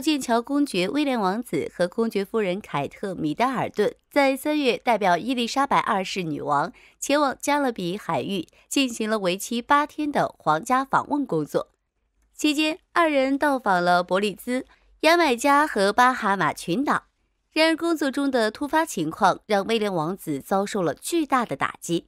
剑桥公爵威廉王子和公爵夫人凯特米德尔顿在三月代表伊丽莎白二世女王前往加勒比海域，进行了为期八天的皇家访问工作。期间，二人到访了伯利兹、牙买加和巴哈马群岛。然而，工作中的突发情况让威廉王子遭受了巨大的打击。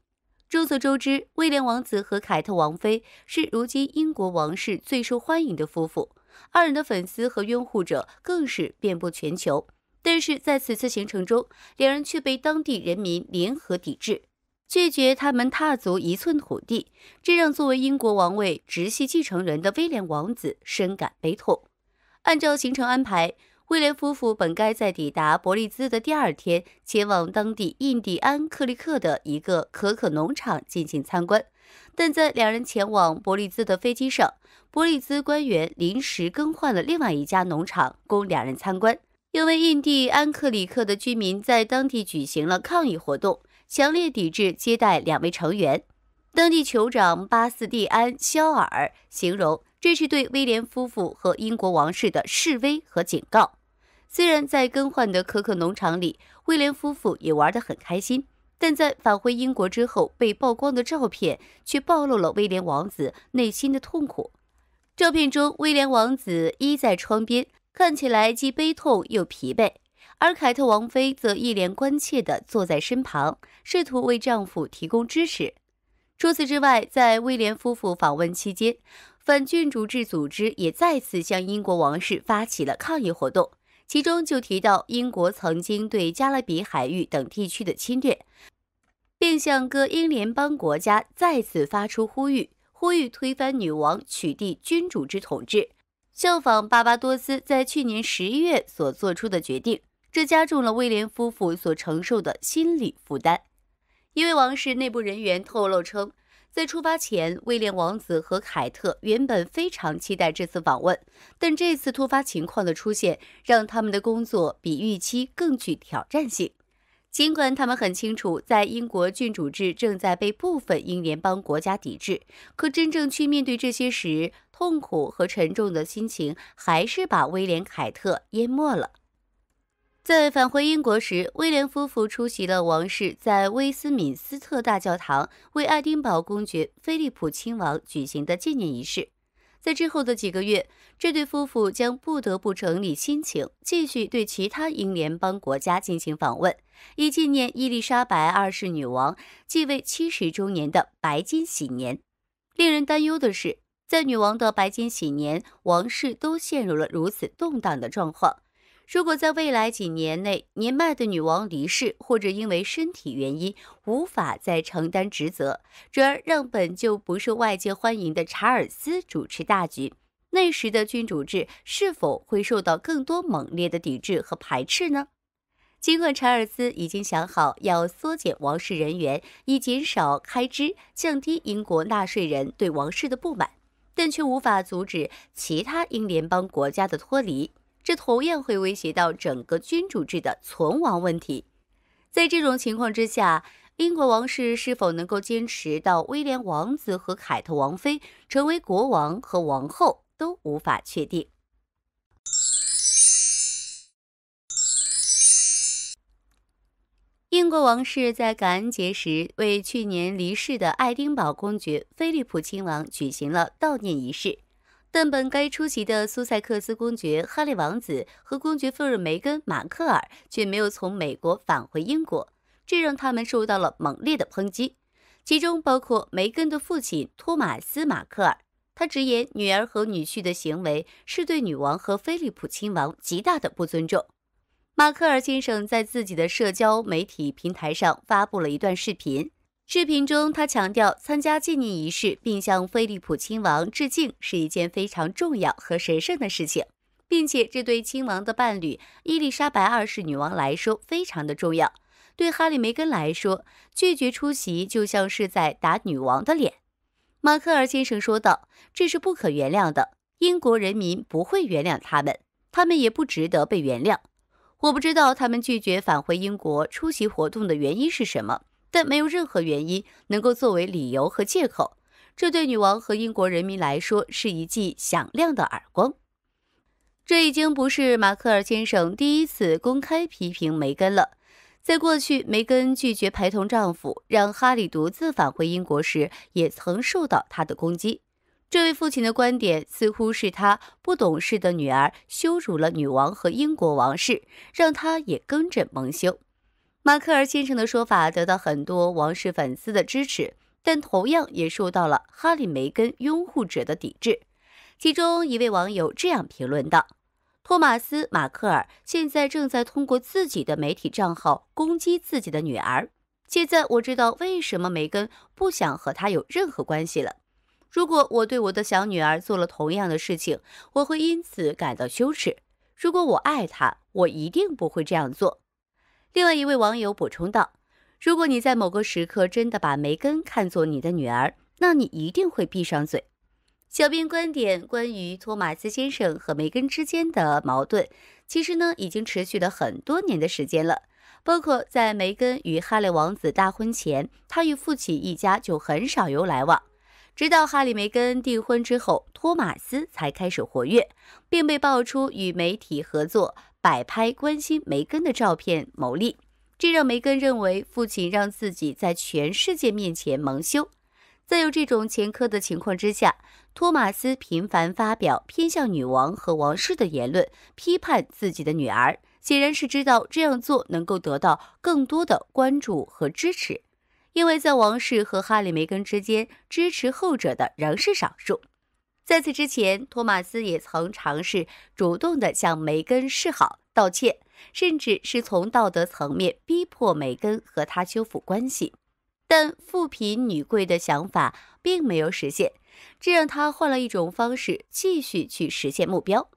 众所周知，威廉王子和凯特王妃是如今英国王室最受欢迎的夫妇。二人的粉丝和拥护者更是遍布全球，但是在此次行程中，两人却被当地人民联合抵制，拒绝他们踏足一寸土地，这让作为英国王位直系继承人的威廉王子深感悲痛。按照行程安排，威廉夫妇本该在抵达伯利兹的第二天前往当地印第安克利克的一个可可农场进行参观，但在两人前往伯利兹的飞机上。波利兹官员临时更换了另外一家农场供两人参观，因为印第安克里克的居民在当地举行了抗议活动，强烈抵制接待两位成员。当地酋长巴斯蒂安·肖尔形容这是对威廉夫妇和英国王室的示威和警告。虽然在更换的可可农场里，威廉夫妇也玩得很开心，但在返回英国之后被曝光的照片却暴露了威廉王子内心的痛苦。照片中，威廉王子依在窗边，看起来既悲痛又疲惫，而凯特王妃则一脸关切地坐在身旁，试图为丈夫提供支持。除此之外，在威廉夫妇访问期间，反君主制组织也再次向英国王室发起了抗议活动，其中就提到英国曾经对加勒比海域等地区的侵略，并向各英联邦国家再次发出呼吁。呼吁推翻女王，取缔君主之统治，效仿巴巴多斯在去年十一月所做出的决定，这加重了威廉夫妇所承受的心理负担。一位王室内部人员透露称，在出发前，威廉王子和凯特原本非常期待这次访问，但这次突发情况的出现，让他们的工作比预期更具挑战性。尽管他们很清楚，在英国君主制正在被部分英联邦国家抵制，可真正去面对这些时，痛苦和沉重的心情还是把威廉·凯特淹没了。在返回英国时，威廉夫妇出席了王室在威斯敏斯特大教堂为爱丁堡公爵菲利普亲王举行的纪念仪式。在之后的几个月，这对夫妇将不得不整理心情，继续对其他英联邦国家进行访问，以纪念伊丽莎白二世女王继位七十周年的白金禧年。令人担忧的是，在女王的白金禧年，王室都陷入了如此动荡的状况。如果在未来几年内，年迈的女王离世，或者因为身体原因无法再承担职责，转而让本就不受外界欢迎的查尔斯主持大局，那时的君主制是否会受到更多猛烈的抵制和排斥呢？尽管查尔斯已经想好要缩减王室人员，以减少开支，降低英国纳税人对王室的不满，但却无法阻止其他英联邦国家的脱离。这同样会威胁到整个君主制的存亡问题。在这种情况之下，英国王室是否能够坚持到威廉王子和凯特王妃成为国王和王后都无法确定。英国王室在感恩节时为去年离世的爱丁堡公爵菲利普亲王举行了悼念仪式。但本该出席的苏塞克斯公爵哈利王子和公爵夫人梅根·马克尔却没有从美国返回英国，这让他们受到了猛烈的抨击，其中包括梅根的父亲托马斯·马克尔。他直言女儿和女婿的行为是对女王和菲利普亲王极大的不尊重。马克尔先生在自己的社交媒体平台上发布了一段视频。视频中，他强调参加纪念仪式并向菲利普亲王致敬是一件非常重要和神圣的事情，并且这对亲王的伴侣伊丽莎白二世女王来说非常的重要。对哈利·梅根来说，拒绝出席就像是在打女王的脸。马克尔先生说道：“这是不可原谅的，英国人民不会原谅他们，他们也不值得被原谅。我不知道他们拒绝返回英国出席活动的原因是什么。”但没有任何原因能够作为理由和借口，这对女王和英国人民来说是一记响亮的耳光。这已经不是马克尔先生第一次公开批评梅根了。在过去，梅根拒绝陪同丈夫让哈里独自返回英国时，也曾受到他的攻击。这位父亲的观点似乎是他不懂事的女儿羞辱了女王和英国王室，让他也跟着蒙羞。马克尔先生的说法得到很多王室粉丝的支持，但同样也受到了哈里梅根拥护者的抵制。其中一位网友这样评论道：“托马斯·马克尔现在正在通过自己的媒体账号攻击自己的女儿。现在我知道为什么梅根不想和他有任何关系了。如果我对我的小女儿做了同样的事情，我会因此感到羞耻。如果我爱她，我一定不会这样做。”另外一位网友补充道：“如果你在某个时刻真的把梅根看作你的女儿，那你一定会闭上嘴。”小编观点：关于托马斯先生和梅根之间的矛盾，其实呢已经持续了很多年的时间了。包括在梅根与哈雷王子大婚前，他与父亲一家就很少有来往。直到哈里梅根订婚之后，托马斯才开始活跃，并被爆出与媒体合作。摆拍关心梅根的照片牟利，这让梅根认为父亲让自己在全世界面前蒙羞。在有这种前科的情况之下，托马斯频繁发表偏向女王和王室的言论，批判自己的女儿，显然是知道这样做能够得到更多的关注和支持，因为在王室和哈利梅根之间，支持后者的仍是少数。在此之前，托马斯也曾尝试主动地向梅根示好、道歉，甚至是从道德层面逼迫梅根和他修复关系，但富贫女贵的想法并没有实现，这让他换了一种方式继续去实现目标。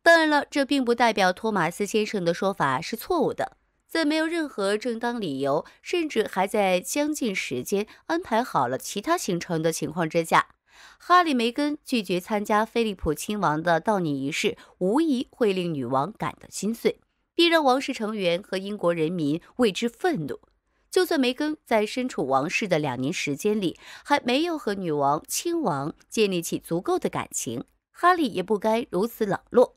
当然了，这并不代表托马斯先生的说法是错误的，在没有任何正当理由，甚至还在将近时间安排好了其他行程的情况之下。哈里·梅根拒绝参加菲利普亲王的悼念仪式，无疑会令女王感到心碎，并让王室成员和英国人民为之愤怒。就算梅根在身处王室的两年时间里还没有和女王、亲王建立起足够的感情，哈利也不该如此冷落。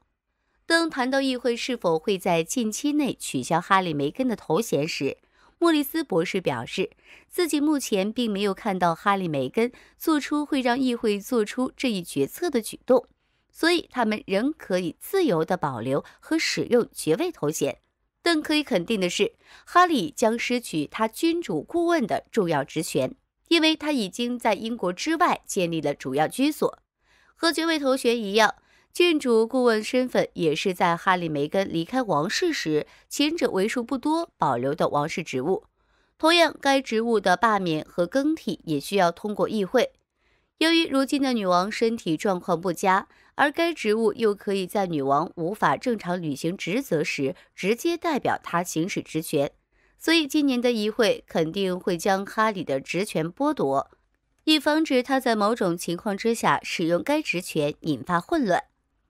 当谈到议会是否会在近期内取消哈里·梅根的头衔时，莫里斯博士表示，自己目前并没有看到哈里梅根做出会让议会做出这一决策的举动，所以他们仍可以自由地保留和使用爵位头衔。但可以肯定的是，哈里将失去他君主顾问的重要职权，因为他已经在英国之外建立了主要居所。和爵位头衔一样。郡主顾问身份也是在哈里梅根离开王室时，前者为数不多保留的王室职务。同样，该职务的罢免和更替也需要通过议会。由于如今的女王身体状况不佳，而该职务又可以在女王无法正常履行职责时直接代表她行使职权，所以今年的议会肯定会将哈里的职权剥夺，以防止他在某种情况之下使用该职权引发混乱。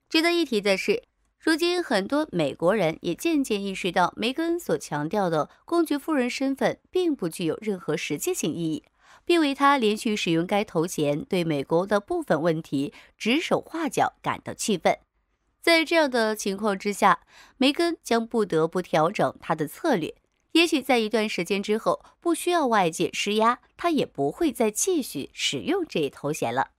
值得一提的是，如今很多美国人也渐渐意识到，梅根所强调的公爵夫人身份并不具有任何实际性意义，并为她连续使用该头衔对美国的部分问题指手画脚感到气愤。在这样的情况之下，梅根将不得不调整她的策略。也许在一段时间之后，不需要外界施压，她也不会再继续使用这一头衔了。